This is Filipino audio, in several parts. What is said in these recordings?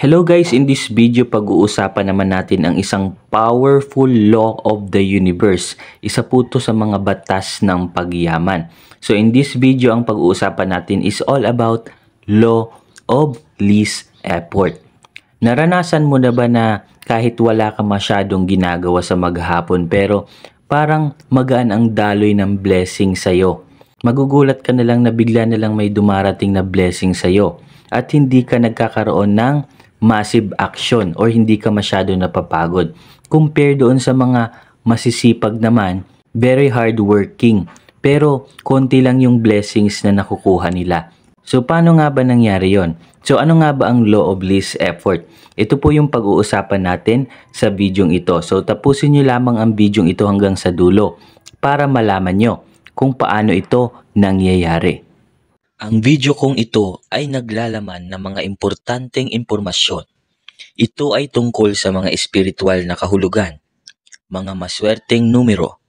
Hello guys, in this video pag-uusapan naman natin ang isang powerful law of the universe. Isa po to sa mga batas ng pagyaman. So in this video, ang pag-uusapan natin is all about law of least effort. Naranasan mo na ba na kahit wala ka masyadong ginagawa sa maghapon pero parang magaan ang daloy ng blessing sa'yo? Magugulat ka na lang na bigla na lang may dumarating na blessing sa'yo at hindi ka nagkakaroon ng massive action or hindi ka masyado napapagod. Compare doon sa mga masisipag naman, very hardworking, pero konti lang yung blessings na nakukuha nila. So paano nga ba nangyari yon? So ano nga ba ang law of least effort? Ito po yung pag-uusapan natin sa bidyong ito. So tapusin nyo lamang ang bidyong ito hanggang sa dulo para malaman nyo kung paano ito nangyayari. Ang video kong ito ay naglalaman ng mga importanteng impormasyon. Ito ay tungkol sa mga espiritual na kahulugan, mga maswerteng numero,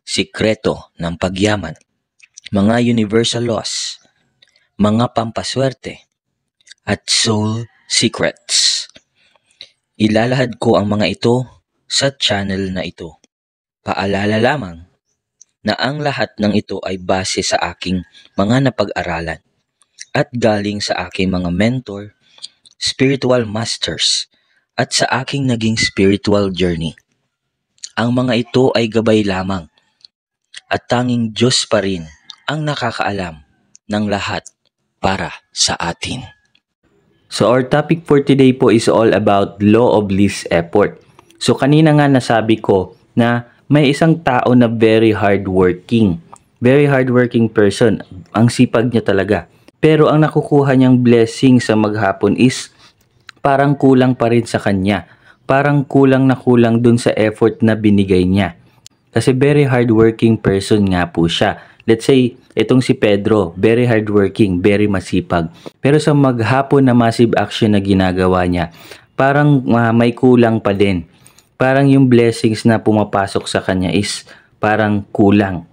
sikreto ng pagyaman, mga universal laws, mga pampaswerte, at soul secrets. Ilalahad ko ang mga ito sa channel na ito. Paalala lamang na ang lahat ng ito ay base sa aking mga napag-aralan at galing sa aking mga mentor, spiritual masters, at sa aking naging spiritual journey. Ang mga ito ay gabay lamang at tanging Diyos pa rin ang nakakaalam ng lahat para sa atin. So our topic for today po is all about law of least effort. So kanina nga nasabi ko na may isang tao na very hardworking. Very hardworking person. Ang sipag niya talaga. Pero ang nakukuha niyang blessing sa maghapon is parang kulang pa rin sa kanya. Parang kulang na kulang dun sa effort na binigay niya. Kasi very hardworking person nga po siya. Let's say, itong si Pedro, very hardworking, very masipag. Pero sa maghapon na massive action na ginagawa niya, parang uh, may kulang pa din parang yung blessings na pumapasok sa kanya is parang kulang.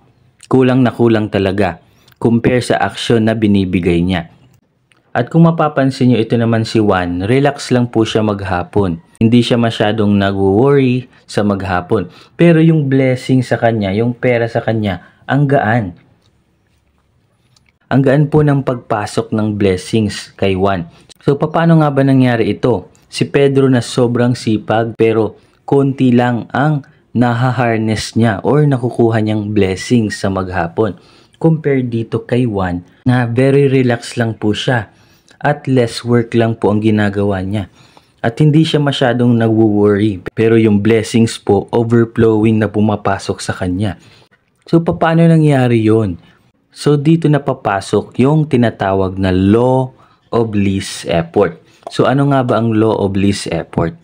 Kulang na kulang talaga compare sa aksyon na binibigay niya. At kung mapapansin nyo, ito naman si Juan, relax lang po siya maghapon. Hindi siya masyadong nag-worry sa maghapon. Pero yung blessing sa kanya, yung pera sa kanya, ang gaan. Ang gaan po ng pagpasok ng blessings kay Juan. So paano nga ba nangyari ito? Si Pedro na sobrang sipag pero konti lang ang nahaharness niya or nakukuha niyang blessings sa maghapon. Compare dito kay Juan na very relax lang po siya at less work lang po ang ginagawa niya. At hindi siya masyadong nagwo-worry pero yung blessings po overflowing na pumapasok sa kanya. So paano nangyari yon? So dito na papasok yung tinatawag na law of least effort. So ano nga ba ang law of least effort?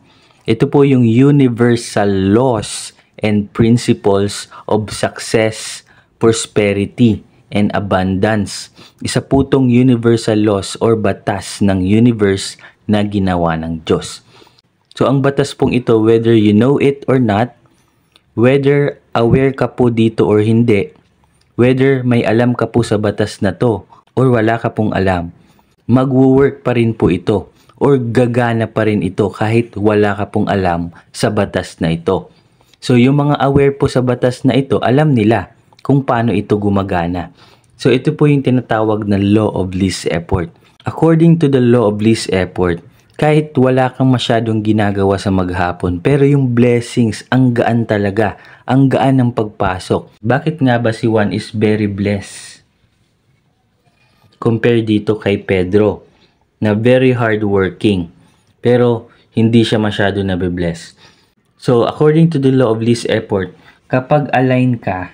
Ito po yung universal laws and principles of success, prosperity, and abundance. Isa po itong universal laws or batas ng universe na ginawa ng Diyos. So ang batas pong ito, whether you know it or not, whether aware ka po dito or hindi, whether may alam ka po sa batas na to or wala ka pong alam, magwo-work pa rin po ito or gagana pa rin ito kahit wala ka pong alam sa batas na ito. So yung mga aware po sa batas na ito, alam nila kung paano ito gumagana. So ito po yung tinatawag na law of least effort. According to the law of least effort, kahit wala kang masyadong ginagawa sa maghapon, pero yung blessings, ang gaan talaga, ang gaan ng pagpasok. Bakit nga ba si Juan is very blessed? Compare dito kay Pedro na very hardworking pero hindi siya masyado nabibless. So according to the law of least effort, kapag align ka,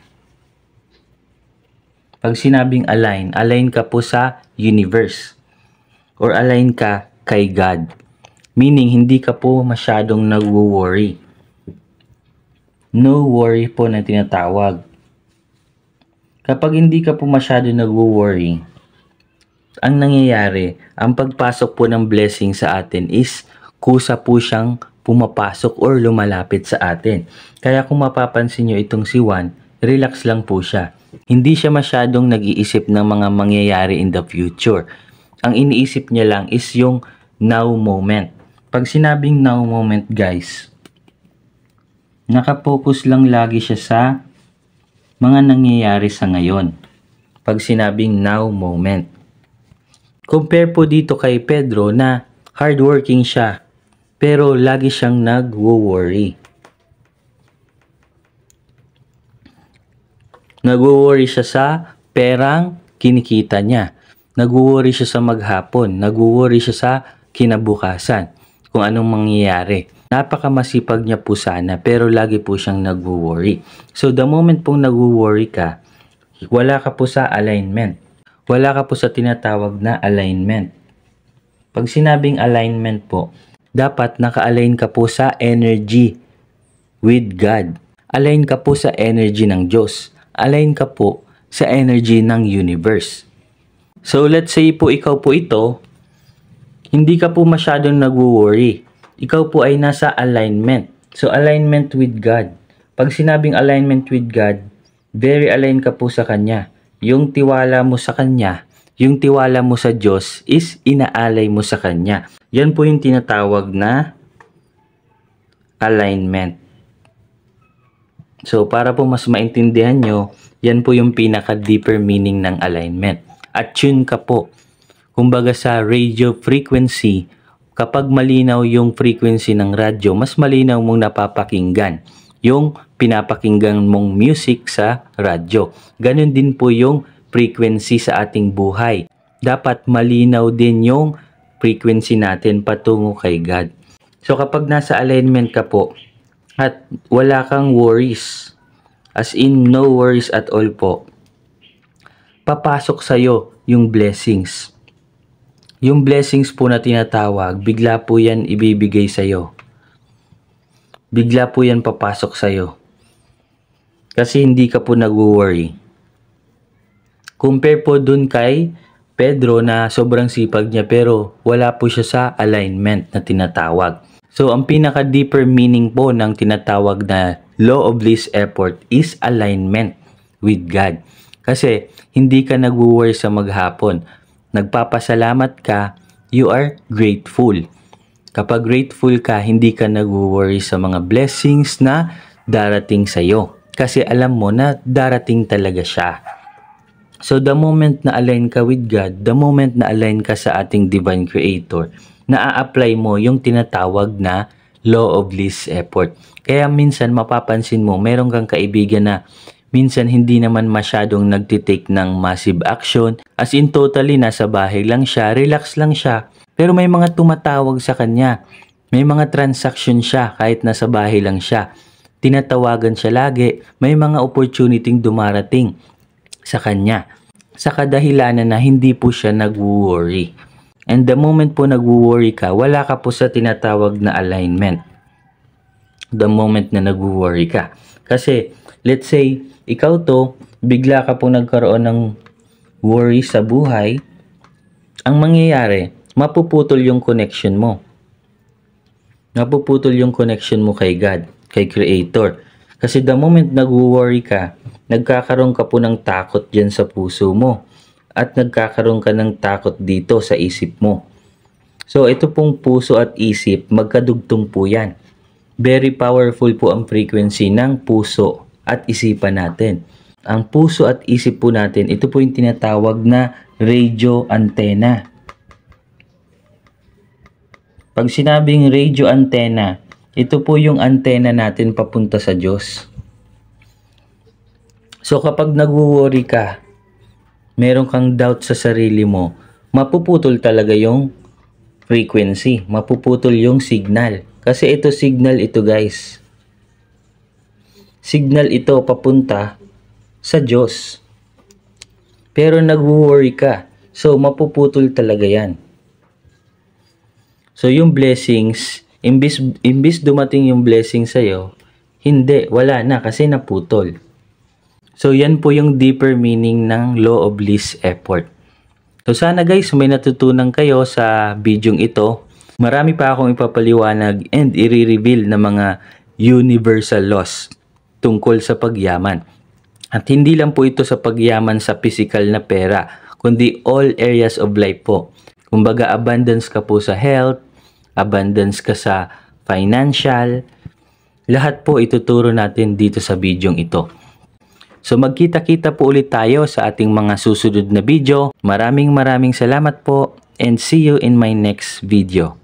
pag sinabing align, align ka po sa universe or align ka kay God. Meaning, hindi ka po masyadong nagwo worry No worry po na tinatawag. Kapag hindi ka po masyado nagwo worry ang nangyayari, ang pagpasok po ng blessing sa atin is kusa po siyang pumapasok or lumalapit sa atin. Kaya kung mapapansin nyo itong si Juan, relax lang po siya. Hindi siya masyadong nag-iisip ng mga mangyayari in the future. Ang iniisip niya lang is yung now moment. Pag sinabing now moment guys, nakapokus lang lagi siya sa mga nangyayari sa ngayon. Pag sinabing now moment, Compare po dito kay Pedro na hardworking siya pero lagi siyang nag-worry. Nag-worry siya sa perang kinikita niya. Nag-worry siya sa maghapon. Nag-worry siya sa kinabukasan. Kung anong mangyayari. Napakamasipag niya po sana pero lagi po siyang nag-worry. So the moment pong nag-worry ka, wala ka po sa alignment wala ka po sa tinatawag na alignment. Pag sinabing alignment po, dapat naka-align ka po sa energy with God. Align ka po sa energy ng Diyos. Align ka po sa energy ng universe. So let's say po ikaw po ito, hindi ka po masyadong nagwo worry Ikaw po ay nasa alignment. So alignment with God. Pag sinabing alignment with God, very align ka po sa Kanya yung tiwala mo sa Kanya, yung tiwala mo sa Diyos is inaalay mo sa Kanya. Yan po yung tinatawag na alignment. So, para po mas maintindihan nyo, yan po yung pinaka-deeper meaning ng alignment. At tune ka po. Kumbaga sa radio frequency, kapag malinaw yung frequency ng radyo, mas malinaw mong napapakinggan yung pinapakinggan mong music sa radyo. Ganon din po yung frequency sa ating buhay. Dapat malinaw din yung frequency natin patungo kay God. So kapag nasa alignment ka po at wala kang worries, as in no worries at all po, papasok sa'yo yung blessings. Yung blessings po na tinatawag, bigla po yan ibibigay sa'yo bigla po yan papasok sa'yo. Kasi hindi ka po nag-worry. Compare po dun kay Pedro na sobrang sipag niya pero wala po siya sa alignment na tinatawag. So, ang pinaka-deeper meaning po ng tinatawag na law of least effort is alignment with God. Kasi, hindi ka nag-worry sa maghapon. Nagpapasalamat ka, you are grateful. Kapag grateful ka, hindi ka nag-worry sa mga blessings na darating sa iyo. Kasi alam mo na darating talaga siya. So the moment na align ka with God, the moment na align ka sa ating divine creator, na-apply mo yung tinatawag na law of least effort. Kaya minsan mapapansin mo, meron kang kaibigan na minsan hindi naman masyadong nagtitake ng massive action. As in totally nasa bahay lang siya, relax lang siya. Pero may mga tumatawag sa kanya. May mga transaction siya kahit nasa bahay lang siya. Tinatawagan siya lagi. May mga opportunity dumarating sa kanya. Sa kadahilanan na hindi po siya nag-worry. And the moment po nag-worry ka, wala ka po sa tinatawag na alignment. The moment na nag-worry ka. Kasi, let's say, ikaw to, bigla ka po nagkaroon ng worry sa buhay, ang mangyayari, mapuputol yung connection mo. Mapuputol yung connection mo kay God, kay Creator. Kasi the moment nag-worry ka, nagkakaroon ka po ng takot dyan sa puso mo. At nagkakaroon ka ng takot dito sa isip mo. So ito pong puso at isip, magkadugtong po yan. Very powerful po ang frequency ng puso at isipan natin. Ang puso at isip po natin, ito po yung tinatawag na radio antenna. Pag sinabing radio antenna, ito po yung antenna natin papunta sa Diyos. So kapag nag-worry ka, meron kang doubt sa sarili mo, mapuputol talaga yung frequency, mapuputol yung signal. Kasi ito signal ito guys. Signal ito papunta sa Diyos. Pero nag-worry ka. So mapuputol talaga yan. So yung blessings, imbis, imbis dumating yung blessing sa'yo, hindi, wala na kasi naputol. So yan po yung deeper meaning ng law of least effort. So sana guys may natutunan kayo sa bidyong ito. Marami pa akong ipapaliwanag and i-reveal na mga universal laws tungkol sa pagyaman. At hindi lang po ito sa pagyaman sa physical na pera, kundi all areas of life po. Kumbaga, abundance ka po sa health, abundance ka sa financial. Lahat po ituturo natin dito sa bidyong ito. So magkita-kita po ulit tayo sa ating mga susunod na video. Maraming maraming salamat po and see you in my next video.